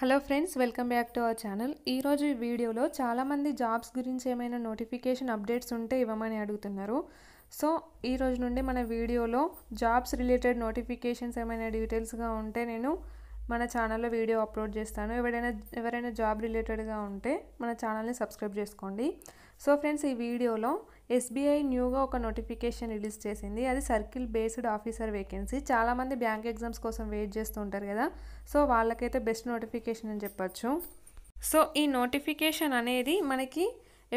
hello friends welcome back to our channel ఈరోజు ఈ వీడియోలో చాలామంది జాబ్స్ గురించి ఏమైనా నోటిఫికేషన్ అప్డేట్స్ ఉంటే ఇవ్వమని అడుగుతున్నారు సో ఈ రోజు నుండి మన వీడియోలో జాబ్స్ రిలేటెడ్ నోటిఫికేషన్స్ ఏమైనా డీటెయిల్స్గా ఉంటే నేను మన ఛానల్లో వీడియో అప్లోడ్ చేస్తాను ఎవరైనా ఎవరైనా జాబ్ రిలేటెడ్గా ఉంటే మన ఛానల్ని సబ్స్క్రైబ్ చేసుకోండి సో ఫ్రెండ్స్ ఈ వీడియోలో ఎస్బీఐ న్యూగా ఒక నోటిఫికేషన్ రిలీజ్ చేసింది అది సర్కిల్ బేస్డ్ ఆఫీసర్ వేకెన్సీ చాలామంది బ్యాంక్ ఎగ్జామ్స్ కోసం వెయిట్ చేస్తూ ఉంటారు కదా సో వాళ్ళకైతే బెస్ట్ నోటిఫికేషన్ అని చెప్పచ్చు సో ఈ నోటిఫికేషన్ అనేది మనకి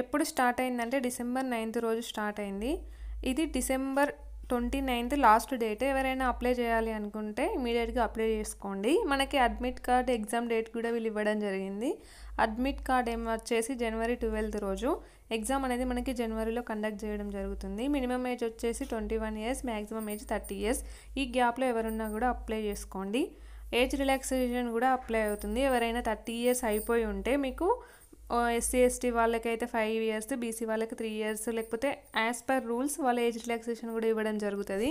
ఎప్పుడు స్టార్ట్ అయిందంటే డిసెంబర్ నైన్త్ రోజు స్టార్ట్ అయింది ఇది December twenty ninth last date ఎవరైనా అప్లై చేయాలి అనుకుంటే ఇమీడియట్గా అప్లై చేసుకోండి మనకి అడ్మిట్ కార్డ్ ఎగ్జామ్ డేట్ కూడా వీళ్ళు ఇవ్వడం జరిగింది అడ్మిట్ కార్డ్ ఏం వచ్చేసి జనవరి ట్వెల్త్ రోజు ఎగ్జామ్ అనేది మనకి జనవరిలో కండక్ట్ చేయడం జరుగుతుంది మినిమం ఏజ్ వచ్చేసి twenty one years maximum age thirty years ఈ గ్యాప్లో ఎవరున్నా కూడా అప్లై చేసుకోండి ఏజ్ రిలాక్సేషన్ కూడా అప్లై అవుతుంది ఎవరైనా థర్టీ ఇయర్స్ అయిపోయి ఉంటే మీకు ఎస్సీ ఎస్టీ వాళ్ళకైతే ఫైవ్ ఇయర్స్ బీసీ వాళ్ళకి త్రీ ఇయర్స్ లేకపోతే యాజ్ పర్ రూల్స్ వాళ్ళ ఏజ్ రిలాక్సేషన్ కూడా ఇవ్వడం జరుగుతుంది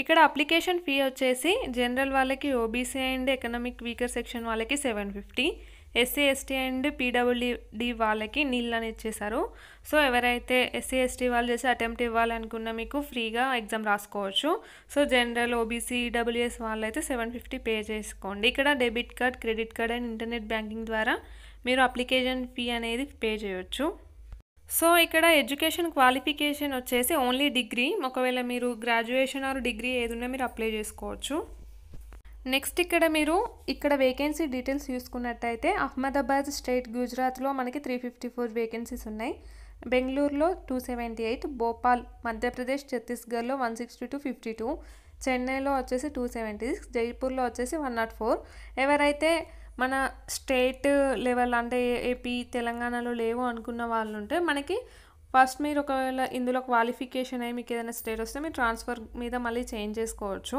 ఇక్కడ అప్లికేషన్ ఫీ వచ్చేసి జనరల్ వాళ్ళకి OBC and economic weaker section వాళ్ళకి seven fifty SC ST and PWD వాళ్ళకి నీళ్ళు అని ఇచ్చేశారు సో ఎవరైతే ఎస్సీ ఎస్టీ వాళ్ళు చేసి అటెంప్ట్ ఇవ్వాలనుకున్నా మీకు ఫ్రీగా ఎగ్జామ్ రాసుకోవచ్చు సో జనరల్ ఓబీసీ డబ్ల్యూఎస్ వాళ్ళైతే సెవెన్ ఫిఫ్టీ పే చేసుకోండి ఇక్కడ debit card credit card and internet banking ద్వారా మీరు అప్లికేషన్ ఫీ అనేది పే చేయొచ్చు సో ఇక్కడ ఎడ్యుకేషన్ క్వాలిఫికేషన్ వచ్చేసి ఓన్లీ డిగ్రీ ఒకవేళ మీరు గ్రాడ్యుయేషన్ ఆర్ డిగ్రీ ఏదున్నా మీరు అప్లై చేసుకోవచ్చు నెక్స్ట్ ఇక్కడ మీరు ఇక్కడ వేకెన్సీ డీటెయిల్స్ చూసుకున్నట్టయితే అహ్మదాబాద్ స్టేట్ గుజరాత్లో మనకి త్రీ ఫిఫ్టీ ఫోర్ వేకెన్సీస్ ఉన్నాయి బెంగళూరులో two seventy eight Bhopal Madhya Pradesh ఛత్తీస్గఢ్లో one sixty two fifty two చెన్నైలో వచ్చేసి టూ సెవెంటీ సిక్స్ జైపూర్లో వచ్చేసి వన్ నాట్ ఫోర్ ఎవరైతే మన స్టేట్ లెవెల్ అంటే ఏపీ తెలంగాణలో లేవు అనుకున్న వాళ్ళు ఉంటే మనకి ఫస్ట్ మీరు ఒకవేళ ఇందులో క్వాలిఫికేషన్ అయ్యి మీకు ఏదైనా స్టేట్ వస్తే మీరు ట్రాన్స్ఫర్ మీద మళ్ళీ చేంజ్ చేసుకోవచ్చు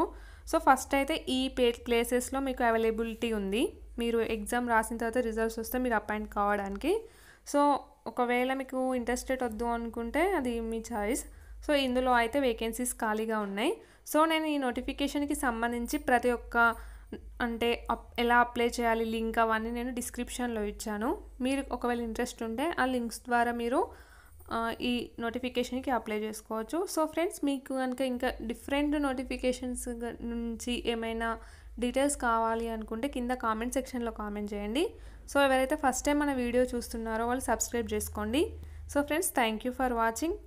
సో ఫస్ట్ అయితే ఈ పే ప్లేసెస్లో మీకు అవైలబిలిటీ ఉంది మీరు ఎగ్జామ్ రాసిన తర్వాత రిజల్ట్స్ వస్తే మీరు అపాయింట్ కావడానికి సో ఒకవేళ మీకు ఇంట్రెస్టెడ్ వద్దు అనుకుంటే అది మీ చాయిస్ సో ఇందులో అయితే వేకెన్సీస్ ఖాళీగా ఉన్నాయి సో నేను ఈ నోటిఫికేషన్కి సంబంధించి ప్రతి ఒక్క అంటే ఎలా అప్లై చేయాలి లింక్ అవన్నీ నేను డిస్క్రిప్షన్లో ఇచ్చాను మీరు ఒకవేళ ఇంట్రెస్ట్ ఉంటే ఆ లింక్స్ ద్వారా మీరు ఈ నోటిఫికేషన్కి అప్లై చేసుకోవచ్చు సో ఫ్రెండ్స్ మీకు కనుక ఇంకా డిఫరెంట్ నోటిఫికేషన్స్ నుంచి ఏమైనా డీటెయిల్స్ కావాలి అనుకుంటే కింద కామెంట్ సెక్షన్లో కామెంట్ చేయండి సో ఎవరైతే ఫస్ట్ టైం మన వీడియో చూస్తున్నారో వాళ్ళు సబ్స్క్రైబ్ చేసుకోండి so friends thank you for watching